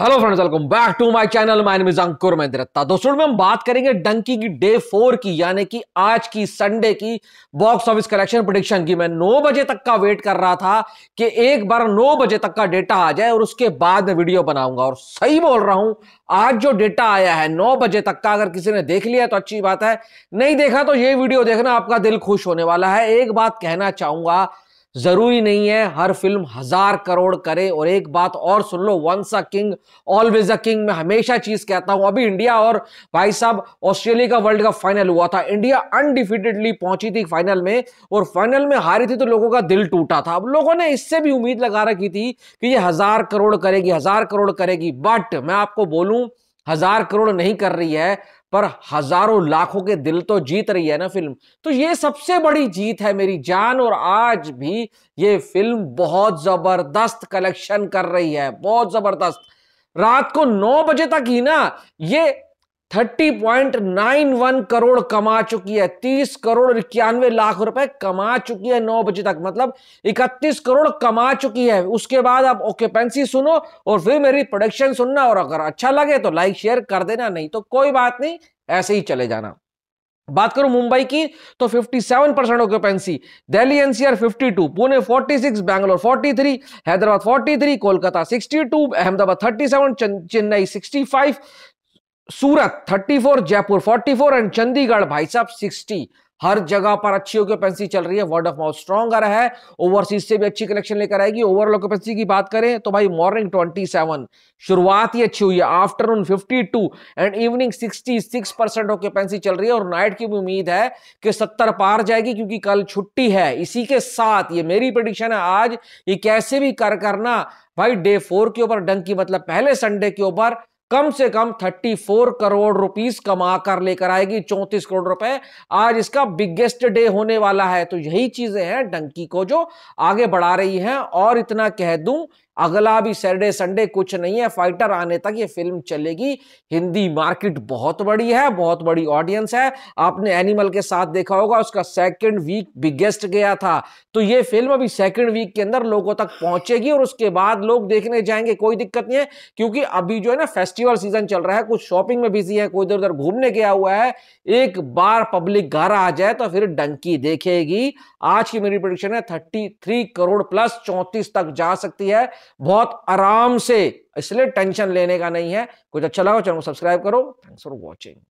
hello friends welcome back to my channel my name is Ankur Mahindrata दोस्तों में हम बात करेंगे डंकी की डे फोर की यानी कि आज की संडे की बॉक्स ऑफिस कलेक्शन प्रोडिक्शन की मैं 9 बजे तक का वेट कर रहा था कि एक बार 9 बजे तक का डेटा आ जाए और उसके बाद मैं वीडियो बनाऊंगा और सही बोल रहा हूं आज जो डेटा आया है नौ बजे तक का अगर किसी ने देख लिया तो अच्छी बात है नहीं देखा तो ये वीडियो देखना आपका दिल खुश होने वाला है एक बात कहना चाहूंगा जरूरी नहीं है हर फिल्म हजार करोड़ करे और एक बात और सुन लो once a king always a king मैं हमेशा चीज कहता हूं अभी इंडिया और भाई साहब ऑस्ट्रेलिया का वर्ल्ड कप फाइनल हुआ था इंडिया अनडिफिटेडली पहुंची थी फाइनल में और फाइनल में हारी थी तो लोगों का दिल टूटा था अब लोगों ने इससे भी उम्मीद लगा रखी थी कि ये हजार करोड़ करेगी हजार करोड़ करेगी बट मैं आपको बोलूं हजार करोड़ नहीं कर रही है पर हजारों लाखों के दिल तो जीत रही है ना फिल्म तो ये सबसे बड़ी जीत है मेरी जान और आज भी ये फिल्म बहुत जबरदस्त कलेक्शन कर रही है बहुत जबरदस्त रात को नौ बजे तक ही ना ये 30.91 करोड़ कमा चुकी है 30 करोड़ इक्यानवे लाख रुपए कमा चुकी है 9 बजे तक मतलब 31 करोड़ कमा चुकी है उसके बाद आप ऑक्यूपेंसी सुनो और फिर मेरी प्रोडक्शन सुनना और अगर अच्छा लगे तो लाइक शेयर कर देना नहीं तो कोई बात नहीं ऐसे ही चले जाना बात करूं मुंबई की तो 57 percent occupancy Delhi NCR 52 Pune 46 Bangalore 43 Hyderabad 43 Kolkata 62 Ahmedabad 37 Chennai 65 Surat 34 Jaipur 44 and Chandigarh भाई साहब 60 हर जगह पर अच्छी ऑक्यूपेंसी चल रही है वर्ड ऑफ माउथ स्ट्रॉन्ग आ रहा है ओवरसीज से भी अच्छी कलेक्शन लेकर आएगी ओवरऑल ऑक्यूपेंसी की बात करें तो भाई मॉर्निंग 27 शुरुआत ही अच्छी हुई है afternoon 52 and evening 66 percent occupancy चल रही है और नाइट की भी उम्मीद है कि सत्तर पार जाएगी क्योंकि कल छुट्टी है इसी के साथ ये मेरी प्रडिक्शन है आज ये कैसे भी कर करना भाई डे फोर के ऊपर डंकी मतलब पहले संडे के ऊपर कम से कम 34 करोड़ रुपीस कमा कर लेकर आएगी 34 करोड़ रुपए आज इसका बिगेस्ट डे होने वाला है तो यही चीजें हैं डंकी को जो आगे बढ़ा रही हैं और इतना कह दूं अगला भी सैटरडे संडे कुछ नहीं है फाइटर आने तक ये फिल्म चलेगी हिंदी मार्केट बहुत बड़ी है बहुत बड़ी ऑडियंस है आपने एनिमल के साथ देखा होगा उसका सेकंड वीक बिगेस्ट गया था तो ये फिल्म अभी सेकंड वीक के अंदर लोगों तक पहुंचेगी और उसके बाद लोग देखने जाएंगे कोई दिक्कत नहीं है क्योंकि अभी जो है ना फेस्टिवल सीजन चल रहा है कुछ शॉपिंग में बिजी है कोई इधर उधर घूमने गया हुआ है एक बार पब्लिक घर आ जाए तो फिर डंकी देखेगी आज की मेरी प्रोडिक्शन है थर्टी करोड़ प्लस चौंतीस तक जा सकती है बहुत आराम से इसलिए टेंशन लेने का नहीं है कुछ अच्छा लगा तो चैनल को सब्सक्राइब करो थैंक्स फॉर वॉचिंग